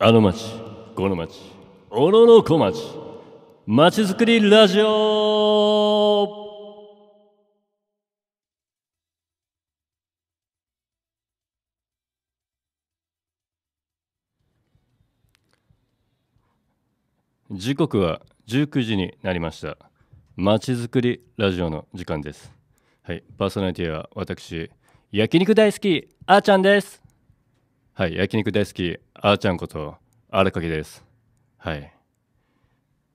あの町、この町、小野の小町、町づくりラジオ時刻は19時になりました。町づくりラジオの時間です。はい、パーソナリティは私、焼肉大好き、あーちゃんです。はい、焼肉大好き、あーちゃんこと、かけです。はい。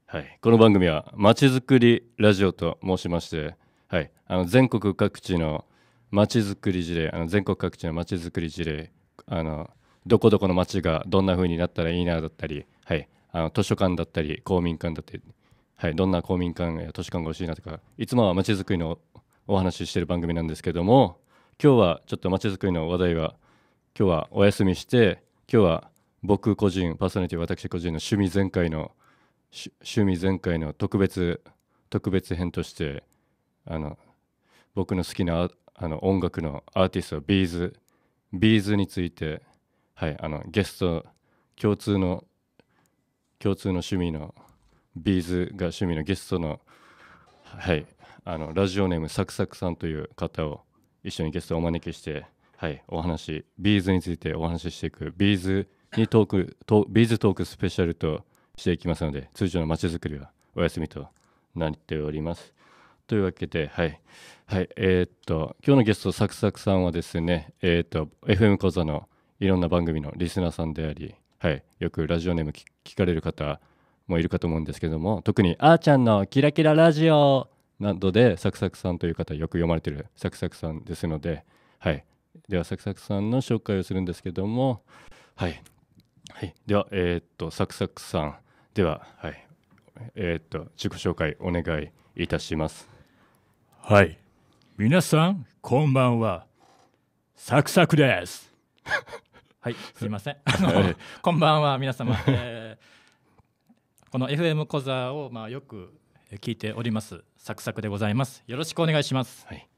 はい、この番組は、まちづくりラジオと申しまして、はい、あの全国各地のまちづくり事例、あの全国各地のまちづくり事例、あのどこどこの町がどんな風になったらいいなだったり、はい、あの図書館だったり、公民館だったり、はい、どんな公民館や図書館が欲しいなとか、いつもはまちづくりのお話ししてる番組なんですけども、今日はちょっとまちづくりの話題は、今日はお休みして今日は僕個人パーソナリティ私個人の趣味全開の趣味全開の特別特別編としてあの僕の好きなあの音楽のアーティストビーズビーズについて、はい、あのゲスト共通の共通の趣味のビーズが趣味のゲストの,、はい、あのラジオネームサクサクさんという方を一緒にゲストをお招きしてはい、お話ビーズについてお話ししていくビーズにトークとビーズトークスペシャルとしていきますので通常のまちづくりはお休みとなっております。というわけで、はい、はい、えー、っと、今日のゲスト、サクサクさんはですね、えー、っと、FM 講座のいろんな番組のリスナーさんであり、はい、よくラジオネーム聞かれる方もいるかと思うんですけども、特に、あーちゃんのキラキララジオなどで、サクサクさんという方、よく読まれてるサクサクさんですので、はい、ではサクサクさんの紹介をするんですけどもはい、はい、ではえー、っとサクサクさんでははいえー、っと自己紹介お願いいたしますはい皆さんこんばんはサクサクです はいすいません あの、はい、こんばんは皆様、えー、この FM 小座をまあよく聞いておりますサクサクでございますよろしくお願いします、はい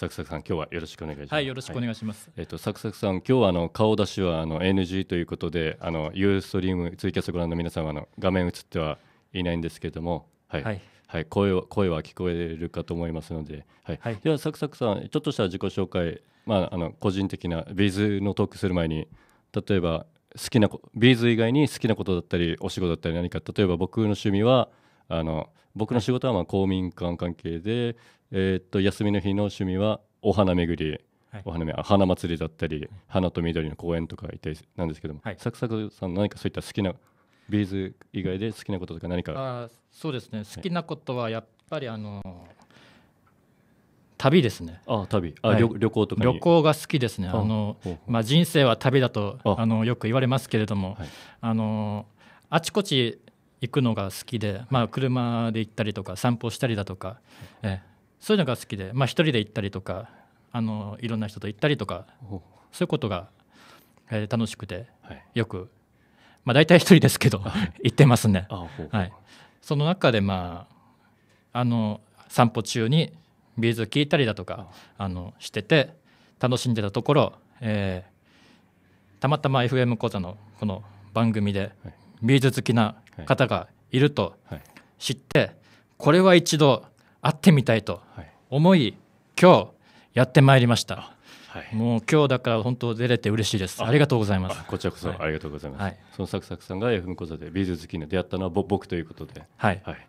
サクサクさん今日はよろしくお願いします。はい、よろしくお願いします。はい、えっ、とサクサクさん今日はあの顔出しはあの NG ということであのユーストリームツイキャスご覧の皆様の画面映ってはいないんですけれども、はい、はい、はい、声は声は聞こえるかと思いますので、はい、はい、ではサクサクさんちょっとした自己紹介、まああの個人的なビーズのトークする前に例えば好きなビーズ以外に好きなことだったりお仕事だったり何か例えば僕の趣味はあの僕の仕事はまあ公民館関係で、えっと休みの日の趣味はお花巡り、お花お花祭りだったり、花と緑の公園とかいてなんですけども、サクサクさん何かそういった好きなビーズ以外で好きなこととか何かあそうですね好きなことはやっぱりあの旅ですね。あ旅あ、旅行とか旅行が好きですね。あのまあ人生は旅だとあのよく言われますけれども、あのあちこち行くのが好きで、まあ、車で行ったりとか散歩したりだとか、えそういうのが好きで、まあ、一人で行ったりとかあのいろんな人と行ったりとかそういうことが、え楽しくて、よく、まあ、大体一人ですけど 行ってますね。はい、その中で、まあ、あの散歩中にビーズを聞いたりだとかあのしてて楽しんでたところ、えー、たまたま FM 講座のこの番組で、はい、ビーズ好きな方がいると知って、これは一度会ってみたいと思い、今日やってまいりました。はい、もう今日だから本当出れて嬉しいです。ありがとうございます。こちらこそありがとうございます。はい、そのサクサクさんが FM 講座でビーズ好きに出会ったのは僕ということで、はい、はい、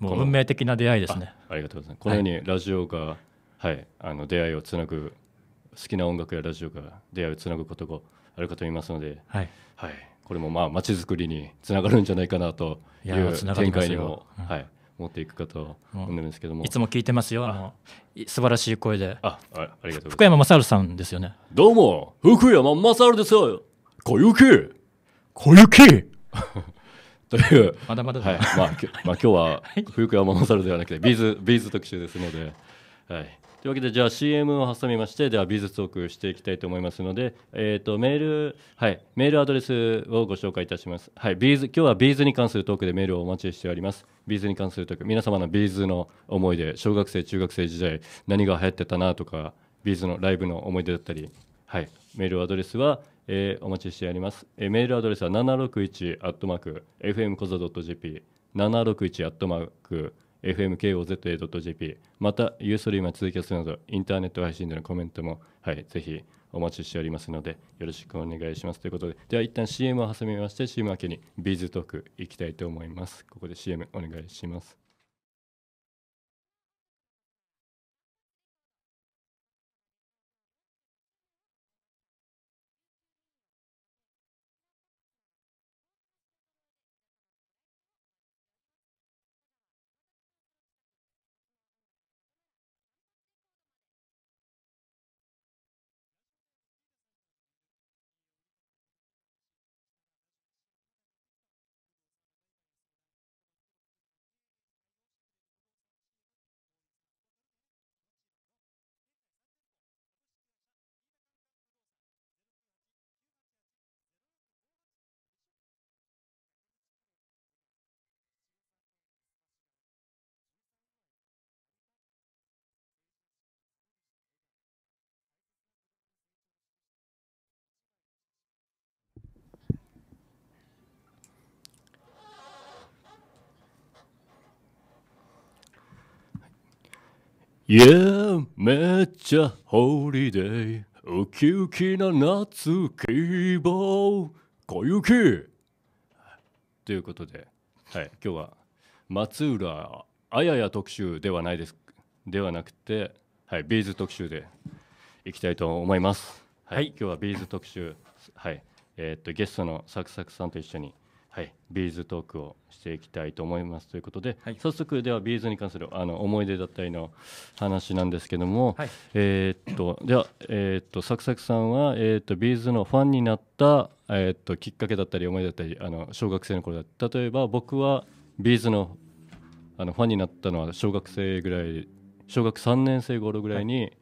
もう運命的な出会いですね。ありがとうございます。このようにラジオが、はい、あの出会いをつなぐ好きな音楽やラジオが出会いをつなぐことがあるかと思いますので、はい、はい、これもまあ街づくりにつながるんじゃないかなという展開にも、うん、はい、持っていくかと思うんですけども、いつも聞いてますよ素晴らしい声でああありがとう福山雅治さんですよねどうも福山雅治ですよ小雪小雪 という、まだまだはいまあ、まあ、今日は 福山雅治ではなくて、ビーズ、ビーズ特集ですので、はい、というわけでじゃあ CM を挟みましてではビズトークしていきたいと思いますので、えーと、メールはいメールアドレスをご紹介いたします。はいビーズ今日はビーズに関するトークでメールをお待ちしております。ビーズに関するトーク皆様のビーズの思い出小学生中学生時代何が流行ってたなとかビーズのライブの思い出だったりはいメールアドレスはえー、お待ちしております、えー、メールアドレスは761 at mark fm コザ .jp 761 at mark fmkoza.jp またユーストリームは続きキャなどインターネット配信でのコメントも、はい、ぜひお待ちしておりますのでよろしくお願いしますということででは一旦 CM を挟みまして CM 明けにビーズトークいきたいと思いますここで CM お願いしますイエーめっちゃホーリーデイウキウキな夏希望。小雪ということで、はい、今日は松浦あやや特集ではないですではなくて、はい、ビーズ特集でいきたいと思います。はい、はい、今日はビーズ特集、はいえー、っとゲストのサクサクさんと一緒にはい、ビーズトークをしていきたいと思いますということで、はい、早速ではビーズに関するあの思い出だったりの話なんですけども、はい、えー、っとでは、えー、っとサクサクさんは、えー、っとビーズのファンになった、えっときっかけだったり思い出だったりあの小学生の頃だ例えば僕はビーズのあのファンになったのは小学生ぐらい小学3年生頃ぐらいに、はい、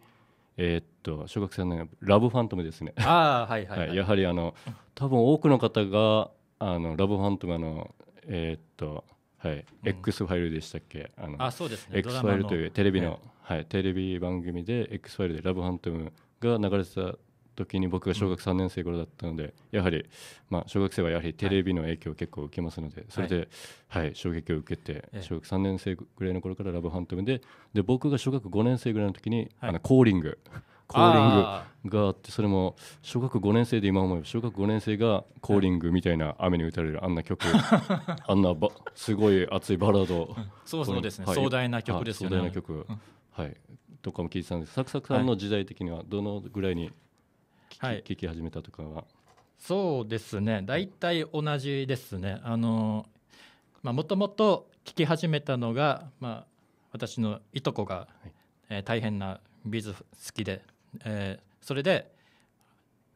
えっと小学生のラブファントムですね。あはいはい、はい、やはりあの多分多くの方があのラブファントムのえー、っとはい、うん、X ファイルでしたっけあのあそうですね X ファイルというテレビの、はい、テレビ番組で X ファイルでラブハントムが流れてた時に僕が小学3年生頃だったので、うん、やはり、まあ、小学生はやはりテレビの影響を結構受けますので、はい、それで、はい、衝撃を受けて、小学3年生ぐらいの頃からラブハントムでで僕が小学5年生ぐらいの時に、あのコーリングコーリングがあってそれも小学5年生で今思えば小学5年生がコーリングみたいな雨に打たれるあんな曲 あんなばすごい熱いバラード、そうそうですね、はい、壮大な曲ですよね壮大な曲、はいとかも聞いてたんですサクサクさんの時代的にはどのぐらいに聴きはい、聞き始めたとかはそうですね大体同じですねあのもともと聞き始めたのが、まあ、私のいとこが、はい、えー、大変なビーズ好きでえー、それで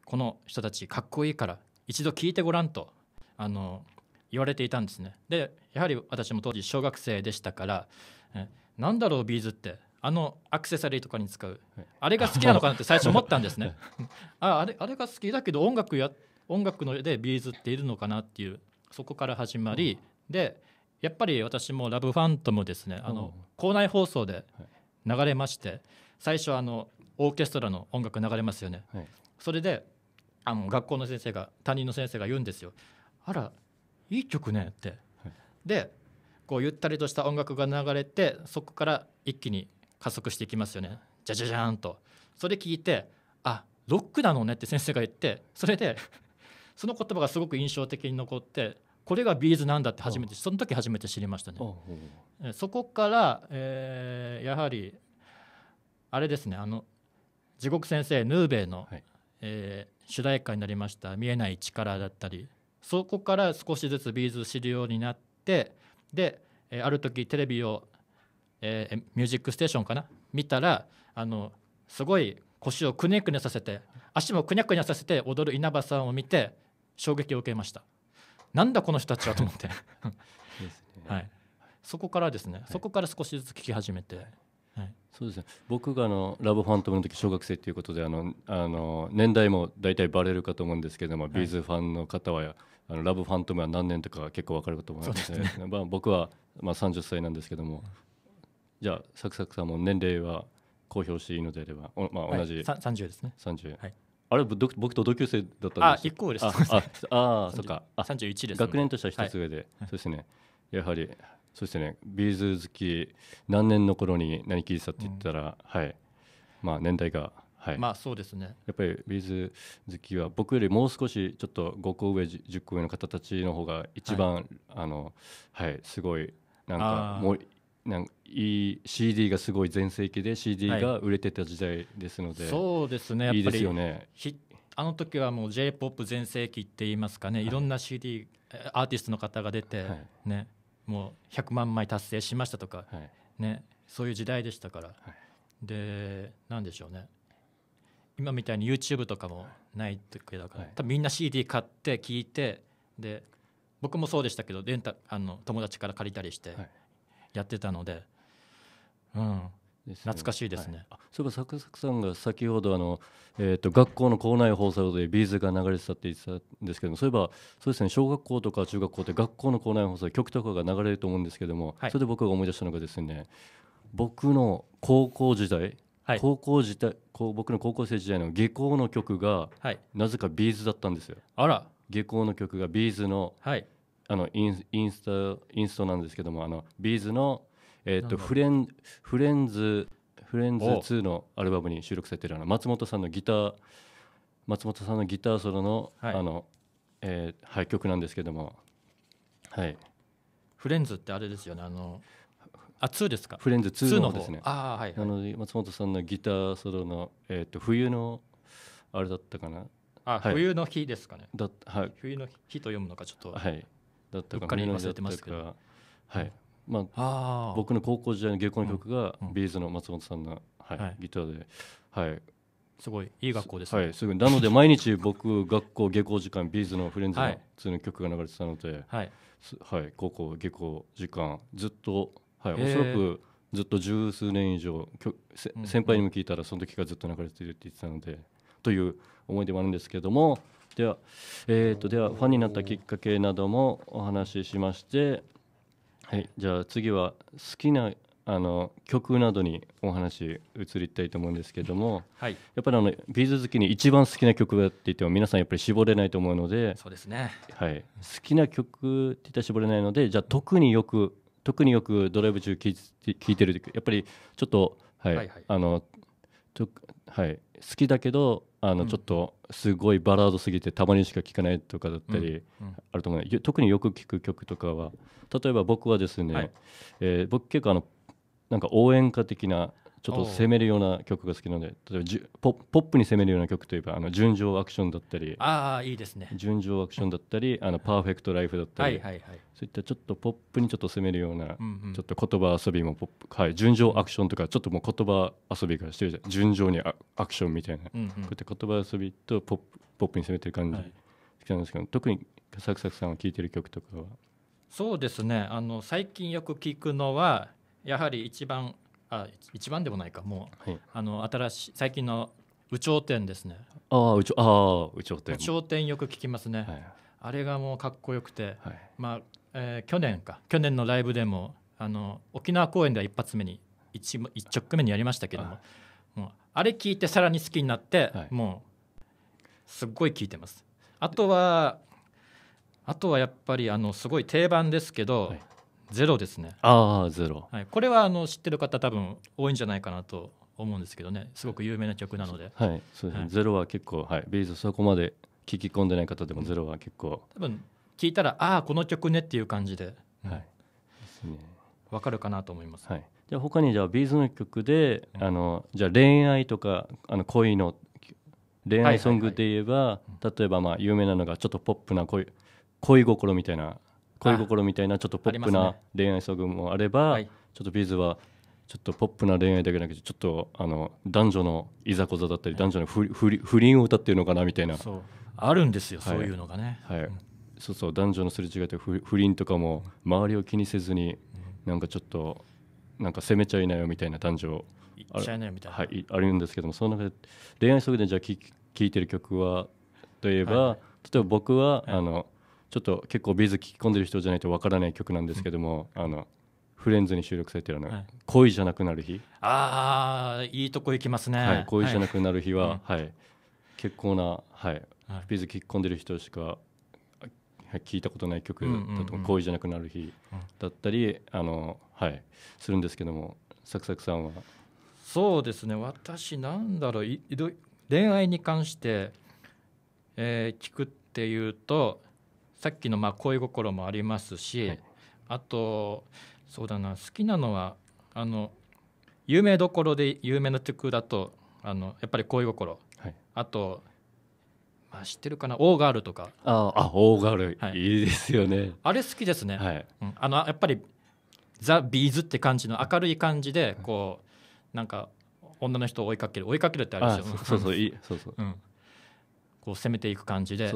この人たちかっこいいから一度聞いてごらんとあの言われていたんですねでやはり私も当時小学生でしたから「えなんだろうビーズってあのアクセサリーとかに使うあれが好きなのかな」って最初思ったんですね ああれあれが好きだけど音楽や音楽のでビーズっているのかなっていうそこから始まり、うん、でやっぱり私も「ラブファントム」ですねあの、校内放送で流れまして最初あのオーケストラの音楽流れますよね、はい、それであの学校の先生が担任の先生が言うんですよ「あらいい曲ね」って、はい、でこうゆったりとした音楽が流れてそこから一気に加速していきますよねじゃじゃじゃんとそれ聞いて「あロックなのね」って先生が言ってそれで その言葉がすごく印象的に残ってこれがビーズなんだって初めてその時初めて知りましたね。そこから、えー、やはりあれですねあの地獄先生ヌーベイの、はい、えー、主題歌になりました「見えない力」だったりそこから少しずつビーズ知るようになってで、えー、ある時テレビを、えー、ミュージックステーションかな見たらあのすごい腰をくねくねさせて足もくにゃくにゃさせて踊る稲葉さんを見て衝撃を受けましたなんだこの人たちはと思って はい、そこからですね、はい、そこから少しずつ聴き始めて。そうですね僕があのラブファントムの時小学生ということであのあの年代も大体バレるかと思うんですけども、はい、ビーズファンの方はあのラブファントムは何年とか結構分かると思いますね、ね、まあ、僕は、まあ、30歳なんですけどもじゃあサクサクさんも年齢は公表していいのであればお、まあ、同じ、はい、30ですね30、はい、あれ僕と同級生だったんですあ1個ですあああそっかあ31です、学年としては1つ上で、はい、そうですねやはりそうですねビーズ好き何年の頃に何聞いてたって言ったら、うん、はいまあ年代がはいまあそうですねやっぱりビーズ好きは僕よりもう少しちょっと5個上10個上の方たちの方が一番、はい、あのはいすごいなんかもうなんいい CD がすごい全盛期で CD が売れてた時代ですので、はい、そうですねやっぱりいいですよねあの時はもう J−POP 全盛期って言いますかね、い、ろんな CD アーティストの方が出て、ね、もう100万枚達成しましたとか、ね、そういう時代でしたから、で何でしょうね今みたいに YouTube とかもない時だから、多分みんな CD 買って聴いてで僕もそうでしたけどレンタあの友達から借りたりしてやってたので、うんね、懐かしいですね、はい、そういえばサクサクさんが先ほどあの、えーと、学校の校内放送でビーズが流れてたって言ってたんですけどもそういえばそうですね小学校とか中学校って学校の校内放送で曲とかが流れると思うんですけども、はい、それで僕が思い出したのがですね僕の高校時代、はい、高校時代僕の高校生時代の下校の曲が、はい、なぜかビーズだったんですよ。あら下校の曲がビーズの、はい、あのインインスタインストなんですけどもあのビーズの「えー、とフレンフレンズフレンズ2のアルバムに収録されてるあの松本さんのギター松本さんのギターソロの、はい、あの、えー、はい、曲なんですけども、はい、フレンズってあれですよねあのあ2ですかフレンズ2の方ですねあ、はい、はい、なので松本さんのギターソロの、えー、と冬のあれだったかなあ、はい、冬の日ですかねだ、はい、冬の日と読むのかちょっと、はい、だったか冬の日だったかはい、まあ、僕の高校時代の下校の曲が、ビーズの松本さんの、はいはい、ギターで、はい、すごいいい学校です、ね、はい、すぐなので毎日僕学校下校時間ビーズのフレンズの普通の曲が流れてたので、はい、はい、高校下校時間ずっと、はい、おそらくずっと十数年以上先輩にも聞いたらその時からずっと流れてるって言ってたのでという思い出もあるんですけれどもでは,、えーとではファンになったきっかけなどもお話ししましてはいじゃあ次は好きなあの曲などにお話移りたいと思うんですけども、はい、やっぱりあのビーズ好きに一番好きな曲って言っても皆さんやっぱり絞れないと思うのでそうですね、はい、好きな曲って言ったら絞れないのでじゃあ特によく特によくドライブ中聴いいてる時やっぱりちょっとはい、あのと、はい、好きだけどあのちょっとすごいバラードすぎてたまにしか聴かないとかだったりあると思う特によく聴く曲とかは例えば僕はですね、え僕結構あのなんか応援歌的なちょっと攻めるような曲が好きなので例えばじゅポポップに攻めるような曲といえばあの純情アクションだったりああいいですね純情アクションだったりあのパーフェクトライフだったり、はいはいはい、そういったちょっとポップにちょっと攻めるような、うんうん、ちょっと言葉遊びもポップ、はい、純情アクションとかちょっともう言葉遊びがしてるじゃん純情にアアクションみたいな、うんうん、こういった言葉遊びとポップポップに攻めてる感じ、はい、好きなんですけど特にサクサクさんは聴いてる曲とかはそうですねあの最近よく聞くのはやはり一番あ一番でもないかもう、はい、あの新しい最近の有頂天ですねああ有頂あ有頂天有頂天よく聞きますね、はい、あれがもうかっこよくて、はい、まあ、えー、去年か去年のライブでもあの沖縄公演では一発目に一一直目にやりましたけども,、もうあれ聞いてさらに好きになって、もうすっごい聞いてますあとはあとはやっぱりあのすごい定番ですけど、ゼロですね。ああゼロ。はい、これはあの知ってる方多分多いんじゃないかなと思うんですけどね。すごく有名な曲なので。はい、そうですね。はい、ゼロは結構はい、ビーズそこまで聞き込んでない方でもゼロは結構。多分聞いたらああこの曲ねっていう感じで。はい。ですね。わかるかなと思います。はい。じゃあ他にじゃあビーズの曲で、あのじゃあ恋愛とかあの恋の恋愛ソングで言えば、例えばまあ有名なのがちょっとポップな恋恋心みたいな恋心みたいなちょっとポップな恋愛ソングもあれば、ね、ちょっとビーズはちょっとポップな恋愛だけじゃなくてちょっとあの男女のいざこざだったり男女の不不倫を歌ってるのかなみたいなあるんですよ、はい、そういうのがね、はい、うん、そうそう男女のすれ違いと不倫とかも周りを気にせずに、うん、なんかちょっとなんか責めちゃいなよみたいな男女言っちゃいなよみたいなはい、あるんですけどもその中で恋愛ソングでじゃあ聴いてる曲はといえば、はい、例えば僕は、あのちょっと結構ビーズ聞き込んでる人じゃないとわからない曲なんですけども、あのフレンズに収録されてるの、はい、恋じゃなくなる日ああいいとこ行きますね、はい、恋じゃなくなる日は、はい、はい、結構な、はい、ビーズ聞き込んでる人しか聞いたことない曲だと、恋じゃなくなる日だったり、あのはいするんですけどもサクサクさんはそうですね私なんだろうい恋愛に関して、えー、聞くっていうとさっきのまあ恋心もありますし、はい、あとそうだな好きなのはあの有名どころで有名な曲だとあのやっぱり恋心、はい、あと、まあ、知ってるかな「オーガール」とかああオーガール、はい、いいですよねあれ好きですね、はいうん、あのやっぱりザ・ビーズって感じの明るい感じでこうなんか女の人を追いかける追いかけるってあるでしょそうそうそうそう、うん、こう攻めていく感じで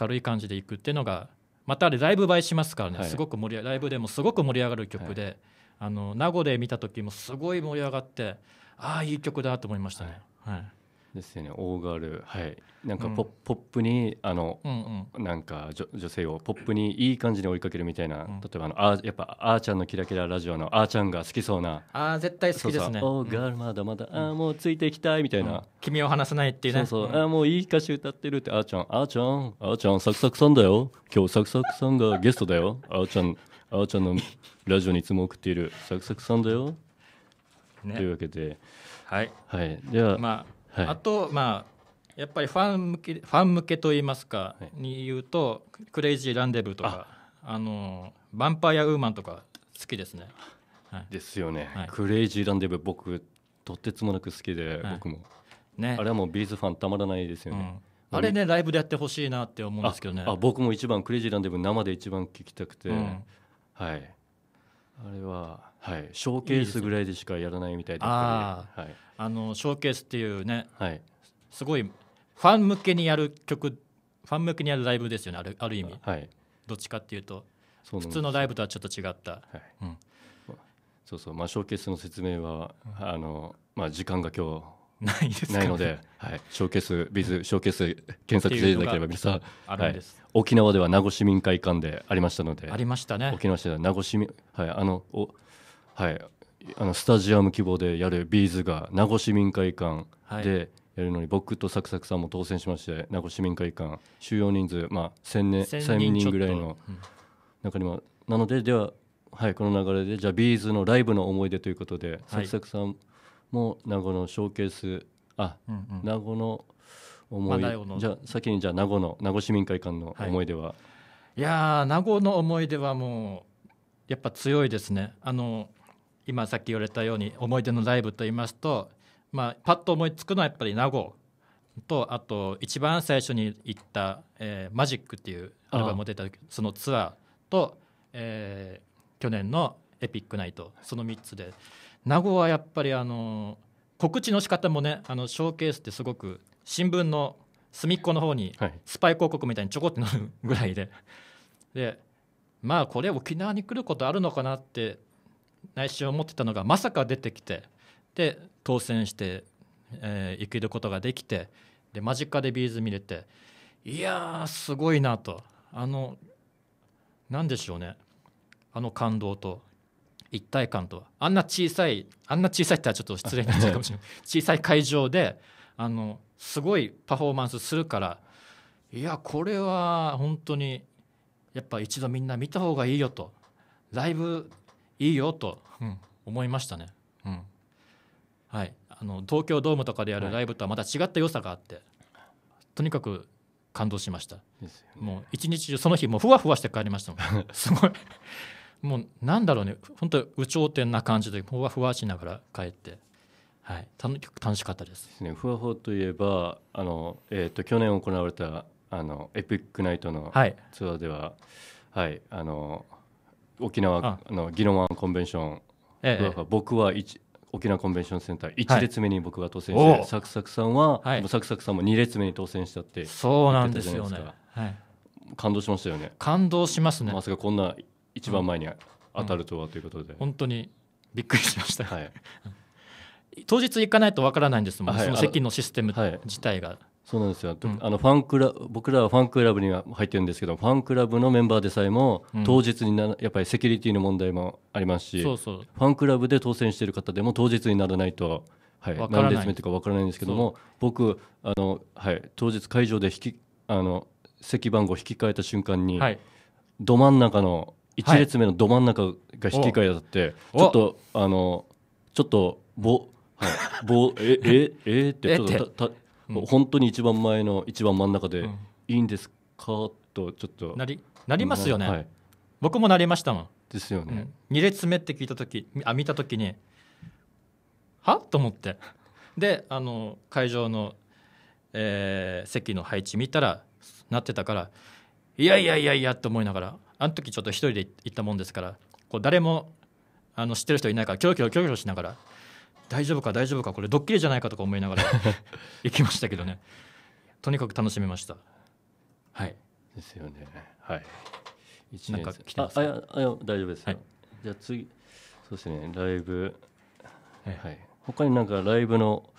明るい感じでいくっていうのがまたあれライブ映えしますからね、すごく盛りライブでもすごく盛り上がる曲で、あの名護で見た時もすごい盛り上がってああいい曲だと思いましたね。はいですよねオーガールはいなんかポ,、ポップにあの、うんうん、なんか女性をポップにいい感じに追いかけるみたいな、うん、例えばあのあやっぱあーちゃんのキラキララジオのあーちゃんが好きそうなあー絶対好きですねオーガールまだまだ、うん、ああもうついていきたいみたいな、うん、君を離さないっていうねそうそう、ああもういい歌詞歌ってるってあーちゃんあーちゃんあーちゃんサクサクさんだよ今日サクサクさんがゲストだよあーちゃんあーちゃんのラジオにいつも送っているサクサクさんだよ、ね、というわけではい、はい、ではまあはい、あとまあやっぱりファン向けファン向けといいますかに言うと、はい、クレイジーランデブーとかあのバンパイアウーマンとか好きですね、はい、ですよね、はい、クレイジーランデブー僕とてつもなく好きで、僕も、ね、あれはもうビーズファンたまらないですよね、うん、あれねライブでやってほしいなって思うんですけどねあ僕も一番クレイジーランデブー生で一番聴きたくて、うん、はいあれははい、ショーケースぐらいでしかやらないみたいで、あ,、はい、あのショーケースっていうね、はい、すごいファン向けにやる曲ファン向けにやるライブですよねあるある意味、はい、どっちかっていうと普通のライブとはちょっと違った、はいうん、そうそうまあショーケースの説明は、うん、あのまあ時間が今日ないです、ね、ないので、はい、ショーケースビズショーケース検索していただければ皆さんあるんです、はい、沖縄では名護市民会館でありましたのでありましたね沖縄市では名護市民はいあのおはいあのスタジアム規模でやるビーズが名護市民会館でやるのに、僕とサクサクさんも当選しまして名護市民会館収容人数、まあ、1000, 年千人ぐらいの中にも、なのででは、はい、この流れでじゃあビーズのライブの思い出ということで、サクサクさんも名護のショーケースあ、う名護の思い、じゃあ先にじゃあ名護の名護市民会館の思い出は、はい、いや名護の思い出はもうやっぱ強いですねあの今さっき言われたように思い出のライブと言いますと、まあ、パッと思いつくのはやっぱり名護とあと一番最初に行った「えー、マジックっていうアルバムを出たそのツアーと、えー、去年の「エピックナイト」その3つで名護はやっぱりあの告知の仕方もねあのショーケースってすごく新聞の隅っこの方にスパイ広告みたいにちょこってなるぐらいで。でまあこれ沖縄に来ることあるのかなって内心思ってたのがまさか出てきてで当選して、えー、生きることができてで間近でビーズ見れていやすごいなとあの何でしょうねあの感動と一体感とあんな小さいあんな小さいってはちょっと失礼になっちゃうかもしれない 小さい会場であのすごいパフォーマンスするからいやこれは本当にやっぱ一度みんな見た方がいいよとライブいいよと、思いましたね、うん、はいあの東京ドームとかでやるライブとはまた違った良さがあって、とにかく感動しました、ね、もう一日中その日もうふわふわして帰りました すごいもうなんだろうね本当有頂天な感じでふわふわしながら帰ってはい、楽しかったですです、ね、ふわふわといえばあの、えーと、と去年行われたあのエピックナイトのツアーでは、はい、はい、あの沖縄の宜野湾コンベンション、ええ、僕は一沖縄コンベンションセンター1列目に僕が当選して、はい、サクサクさんは、はい、サクサクさんも2列目に当選したってそうなんですよね、はい、感動しましたよね感動しますねまさかこんな一番前に当たるとはということで、うん、本当にびっくりしました、はい、当日行かないとわからないんですもん、はい、その席のシステム自体が。そうなんですよ、うん、あのファンクラ僕らはファンクラブには入ってるんですけどファンクラブのメンバーでさえも、当日になやっぱりセキュリティの問題もありますしそうそうファンクラブで当選してる方でも当日にならないと、はい、何列目とか分からないんですけども僕あの、はい、当日会場で引きあの席番号引き換えた瞬間に、はい、ど真ん中の1列目のど真ん中が引き換えだって、はい、ちょっとあのちょっとぼはい、ぼえええってちょっとたた本当に一番前の一番真ん中で「いいんですか?」とちょっとなりなりますよね、はい、僕もなりましたもんですよね、うん、2列目って聞いた時あ見た時にはと思ってであの会場の、えー、席の配置見たらなってたからいやいやいやいやと思いながらあの時ちょっと一人で行ったもんですからこう誰もあの知ってる人いないからキョロキョロキョロキョロしながら大丈夫か大丈夫かこれドッキリじゃないかとか思いながら 行きましたけどねとにかく楽しめましたはいですよねはい1年来てますああ大丈夫です、はい、じゃあ次そうですねライブ、はい、はい、他になんかライブの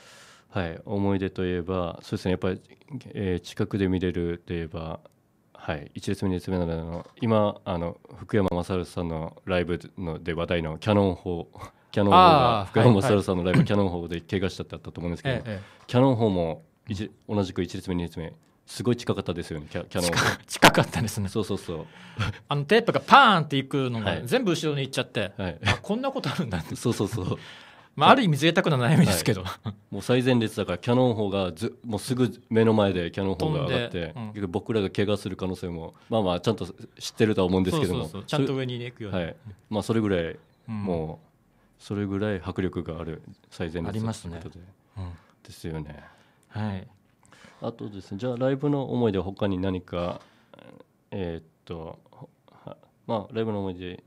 はい思い出といえばそうですねやっぱり、えー、近くで見れるといえばはい、1列目2列目ならの今あの福山雅治さんのライブので話題の「キャノン砲」キャノンが福山雅治さんのライブ、キャノン砲で怪我しちゃったと思うんですけど、キャノン砲も同じく1列目2列目すごい近かったですよねキャキャノン近かったですねそうそうそうあのテープがパーンっていくのが全部後ろに行っちゃって、はい、あこんなことあるんだってそうそうそうまあ、ある意味贅沢な悩みですけど、はい、もう最前列だからキャノン砲がずもうすぐ目の前でキャノン砲が上がって、うん、僕らが怪我する可能性もまあまあちゃんと知ってるとは思うんですけどもちゃんと上に行くよう、ね、はいまあ、それぐらいもう、うんそれぐらい迫力がある最前列ありますね、うん、ですよねはいあとですねじゃあライブの思い出他に何かえー、っとまあライブの思い出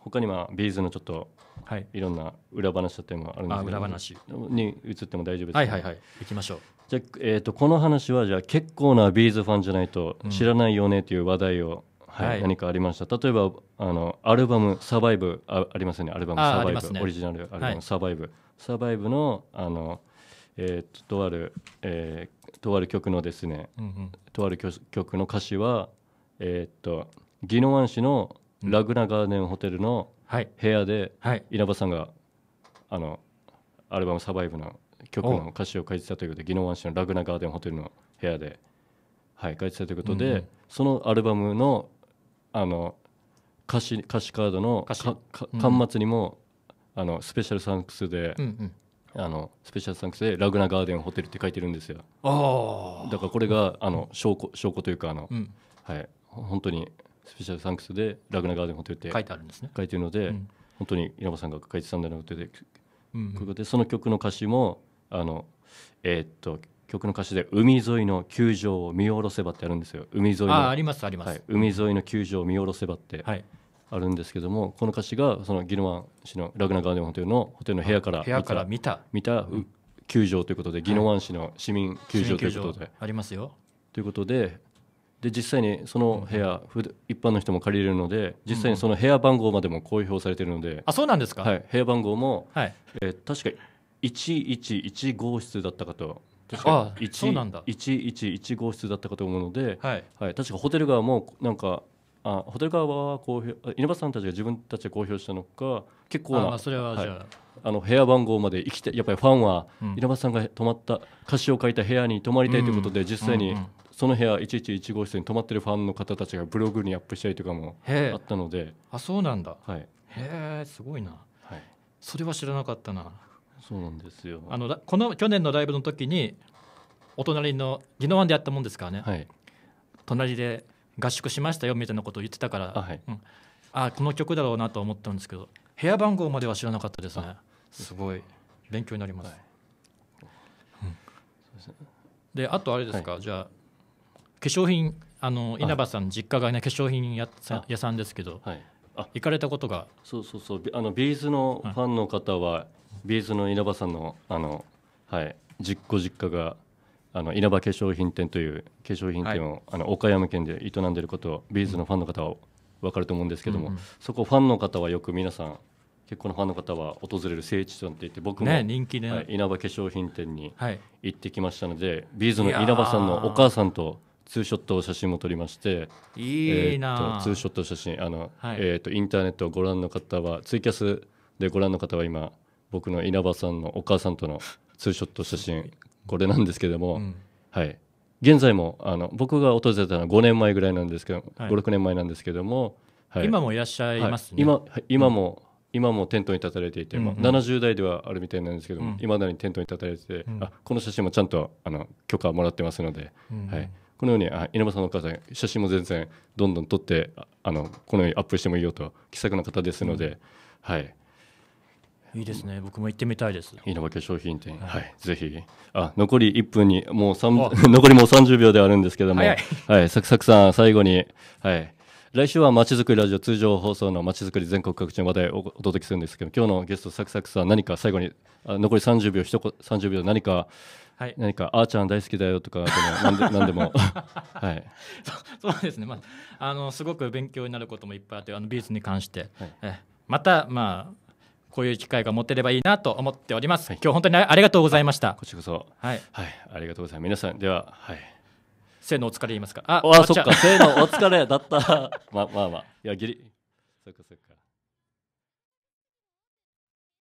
他にまあビーズのちょっとはい、いろんな裏話だったりもあるんですけど裏話に移っても大丈夫ですかはいはいはい行きましょうじゃえーと、この話はじゃあ結構なビーズファンじゃないと知らないよねという話題をはい、何かありました例えばあのアルバム「サバイブあありますよねアルバム「サバイブ、ね」オリジナルアルバム「サバイブ」はい、サバイブのあの、えー、とある、えー、とある曲のですね、うんうん、とある曲の歌詞はえっ、と宜野湾市のラグナガーデンホテルの部屋で、はい、稲葉さんがあのアルバム「サバイブ」の曲の歌詞を書いてたということで宜野湾市のラグナガーデンホテルの部屋で、はい、書いてたということで、うんうん、そのアルバムのあの歌詞歌詞カードの端末にも、あのスペシャルサンクスで、うんうん、あのスペシャルサンクスで「ラグナガーデンホテル」って書いてるんですよだからこれがあの証拠証拠というかあの、うん、はい本当にスペシャルサンクスで「ラグナガーデンホテル」って書いてあるんですね書いてるので、うん、本当に稲葉さんが書いてたんだなってで,、うんうん、でその曲の歌詞もあのえー、っと曲の歌詞で「海沿いの球場を見下ろせば」ってあるんですよ海沿いのありますあります、はい、海沿いの球場を見下ろせばってあるんですけども、この歌詞がそのギルマン氏のラグナガーデンホテルのホテルの部屋から部屋から見た見た、球場ということで、ギ宜野ン氏の市民球場ということで。ありますよということでで実際にその部屋、うん、一般の人も借りれるので実際にその部屋番号までも公表されているので、うん、あそうなんですか、はい、部屋番号も、はいえー、確か1115室だったかと確かに111号室だったかと思うので、はいはい、確かホテル側もなんかあホテル側は公表稲葉さんたちが自分たちで公表したのか結構なあそれはじゃあ、はい、あの部屋番号まで生きてやっぱりファンは、稲葉さんが泊まった歌詞を書いた部屋に泊まりたいということで、うん、実際にその部屋111号室に泊まってるファンの方たちがブログにアップしたりとかもあったのであそうなんだ、はい、へえすごいな、はい、それは知らなかったなそうなんですよあのこの去年のライブの時にお隣の宜野湾でやったもんですからね、はい、隣で合宿しましたよみたいなことを言ってたから、あ、はいうん、あこの曲だろうなと思ったんですけど部屋番号までは知らなかったですねすごい勉強になります、はいであとあれですか、じゃあ化粧品あの稲葉さん実家がね化粧品や屋さんですけど、行かれたことがそうそうそうあのビーズのファンの方はビーズの稲葉さんのあの、はい、実ご実家があの稲葉化粧品店という化粧品店を、はい、あの岡山県で営んでいることビーズのファンの方は分かると思うんですけども、うんうん、そこファンの方はよく皆さん結構のファンの方は訪れる聖地となっていて僕も、ね人気ね、はい、稲葉化粧品店に行ってきましたので、はい、ビーズの稲葉さんのお母さんとツーショット写真も撮りましていいな、えー、ツーショット写真あの、はい、えーと、とインターネットをご覧の方はツイキャスでご覧の方は今僕の稲葉さんのお母さんとのツーショット写真これなんですけども、うん、はい現在もあの僕が訪れたのは5年前ぐらいなんですけど、はい、56年前なんですけども、はい、今もいらっしゃいますね、はい、今、今も、うん、今もテントに立たれていて、うんうん、まあ、70代ではあるみたいなんですけどいま、うん、だにテントに立たれてて、うん、あこの写真もちゃんとあの許可もらってますので、はい、このようにあ稲葉さんのお母さん写真も全然どんどん撮ってあのこのようにアップしてもいいよと気さくな方ですので、はいいいですね僕も行ってみたいです稲葉化粧品店、はい、はい、ぜひあ残り一分にもう 残りもう30秒であるんですけども、はい、はい、サクサクさん最後にはい来週はまちづくりラジオ通常放送のまちづくり全国各地の話題をお届けするんですけど今日のゲストサクサクさん何か最後にあ残り三十秒一言三十秒何かはい、何かあーちゃん大好きだよとかでもんでんでも、はい そ、そうですね、まあ、あのすごく勉強になることもいっぱいあってあの美術に関して、はい、えまた、まあ、こういう機会が持てればいいなと思っております。はい、今日本当にありがとうございました。こちらこそ。はい、はい、ありがとうございます。皆さんでははい。せ性のお疲れ言いますか。あ、あそっか。せ性のお疲れだった。まあまあまあ。いやギリ。そっかそっか。